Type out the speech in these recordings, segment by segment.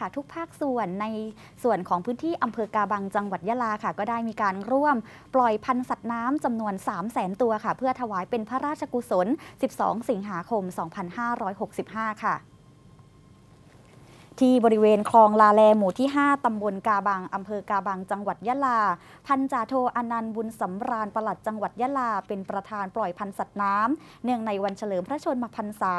ค่ะทุกภาคส่วนในส่วนของพื้นที่อำเภอกาบังจังหวัดยะลาค่ะ ก็ได้มีการร่วม ปล่อยพันธุ์สัตว์น้ำจำนวน 3 0 0 0 0 0 ตัวค่ะ เพื่อถวายเป็นพระราชกุศล 12 สิงหาคม 2565 ค่ะที่บริเวณ คลองลาแล หมู่ที่ 5 ตำบลกาบัง อำเภอกาบัง จังหวัด ยะลา พันจ่าโทอนันต์บุญสำราญประหลัดจังหวัด ยะลา เป็น ประธานปล่อยพันธุ์สัตว์น้ำ เนื่องในวันเฉลิมพระชนมพรรษา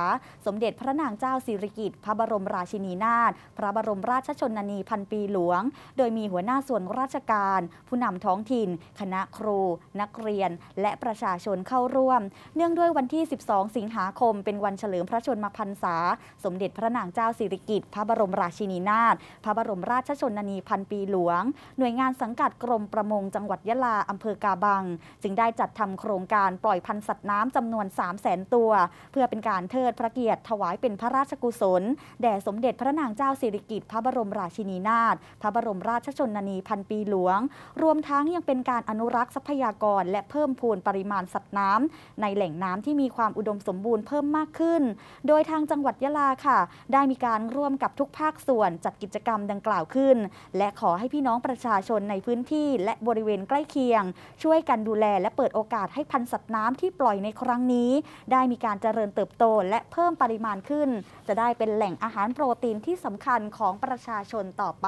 สมเด็จพระนาง เจ้าสิริกิติ์พระบรมราชินีนาถ พระบรมราชชนนีพันปีหลวง โดยมีหัวหน้าส่วนราชการ ผู้นำท้องถิ่น คณะครู นักเรียน และประชาชนเข้าร่วม เนื่องด้วยวันที่ 12 สิงหาคม เป็นวันเฉลิมพระชนมพรรษา สมเด็จพระนางเจ้าสิริกิติ์พระบรมมราชินีนาถพระบรมราชชนนีพันปีหลวง หน่วยงานสังกัดกรมประมงจังหวัดยะลาอำเภอกาบัง จึงได้จัดทำโครงการปล่อยพันธุ์สัตว์น้ำจำนวน3 0 0แสนตัว เพื่อเป็นการเทิดพระเกียรติถวายเป็นพระราชกุศล แด่สมเด็จพระนางเจ้าสิริกิติ์พระบรมราชินีนาถพระบรมราชชนนีพันปีหลวง รวมทั้งยังเป็นการอนุรักษ์ทรัพยากร และเพิ่มพูนปริมาณสัตว์น้ำในแหล่งน้ำที่มีความอุดมสมบูรณ์เพิ่มมากขึ้น โดยทางจังหวัดยะลาค่ะ ได้มีการร่วมกับทุกภาคส่วนจัดกิจกรรมดังกล่าวขึ้น และขอให้พี่น้องประชาชนในพื้นที่และบริเวณใกล้เคียง ช่วยกันดูแลและเปิดโอกาสให้พันธุ์สัตว์น้ำที่ปล่อยในครั้งนี้ ได้มีการเจริญเติบโตและเพิ่มปริมาณขึ้น จะได้เป็นแหล่งอาหารโปรตีนที่สำคัญของประชาชนต่อไป